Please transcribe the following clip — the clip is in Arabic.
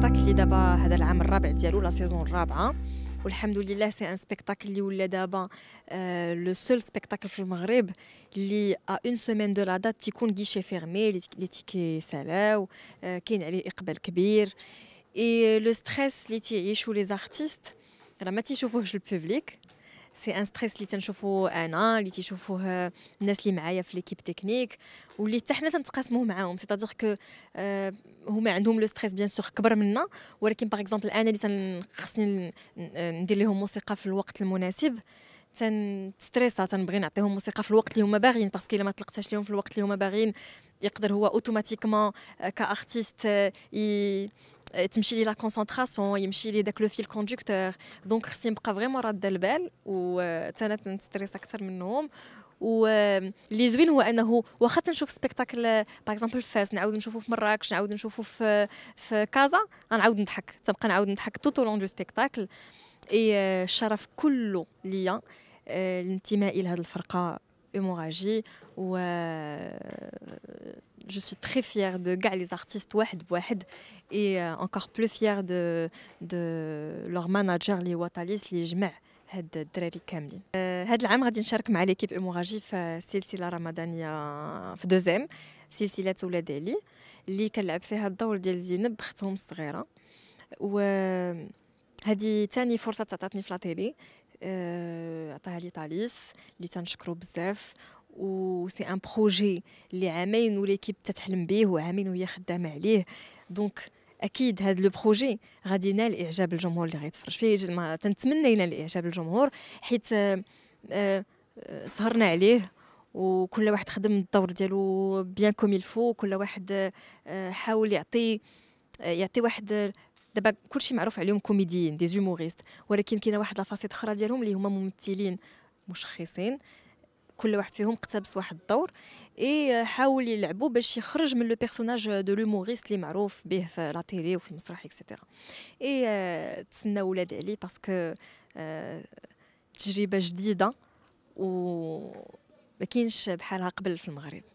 سبيكتاكل اللي دابا هذا العام الرابع ديالو لا سيزون الرابعه والحمد لله سي ان سبيكتاكل اللي ولا دابا لو سول سبيكتاكل في المغرب اللي ا اون سيمين دو لا دات تيكون غيشي فيرمي لي تيكي سالاو كاين عليه اقبال كبير اي لو ستريس اللي تيعيشو لي زارتيست راه ما تيشوفوهش البوبليك سي ان ستريس اللي تنشوفو انا اللي تيشوفوه الناس اللي معايا في ليكيب تكنيك واللي حتى حنا تنتقاسموه معاهم سيتادير كو هما عندهم لو ستريس بيان سور كبر منا ولكن باغ اكزومبل انا اللي خصني ندير لهم موسيقى في الوقت المناسب ستريس تنبغي نعطيهم موسيقى في الوقت اللي هما باغيين باسكو الا ما طلقتهاش لهم في الوقت اللي هما باغيين يقدر هو اوتوماتيكمون كارتيست تمشي لي لا كونسونطراسيون يمشي لي داك لو فيل كونديكتور دونك خصني نبقى فريمون راد البال و حتى آه، انا تنستريس اكثر منهم و آه، لي زوين هو انه واخا تنشوف سبيكتاكل باغ اكزومبل فاس نعاود نشوفو في مراكش نعاود نشوفو في في كازا غنعاود نضحك تنبقى نعاود نضحك تو طولون دو سبيكتاكل اي الشرف كله ليا آه، الانتماء الى هذه الفرقه اوموراجي و je suis très fière de gars les artistes واحد بواحد et euh, encore plus fière de de leur manager اللي هو طاليس اللي جمع هاد الدراري كاملين هاد العام غادي نشارك مع ليكيب اموراجي في سلسله رمضانيه في دوزيم سلسله ولاد علي اللي كنلعب فيها الدور ديال زينب اختهم الصغيره و هادي تاني فرصه تعطاتني في لاتيلي عطاها لي طاليس اللي تنشكرو بزاف و سي ان بروجي اللي عامين وليكيب تتحلم به وعامين وهي خدامه عليه دونك اكيد هذا لو بروجي غادي ينال اعجاب الجمهور اللي غيتفرج فيه ما تنتمنى ينال اعجاب الجمهور حيت آه، آه، سهرنا عليه وكل واحد خدم الدور ديالو بيان كوم الفو كل واحد آه، حاول يعطي يعطي واحد دابا كلشي معروف عليهم كوميديين دي زوموريست ولكن كاينه واحد لافاسيت اخرى ديالهم اللي هما ممثلين مشخصين كل واحد فيهم اقتبس واحد الدور اي حاول يلعبوا باش يخرج من لو بيرسوناج دو لوموريست اللي معروف به في لا تيلي وفي المسرح اكسيتيرا اي آه، تسنى ولاد علي باسكو آه، تجربه جديده و ما كاينش بحالها قبل في المغرب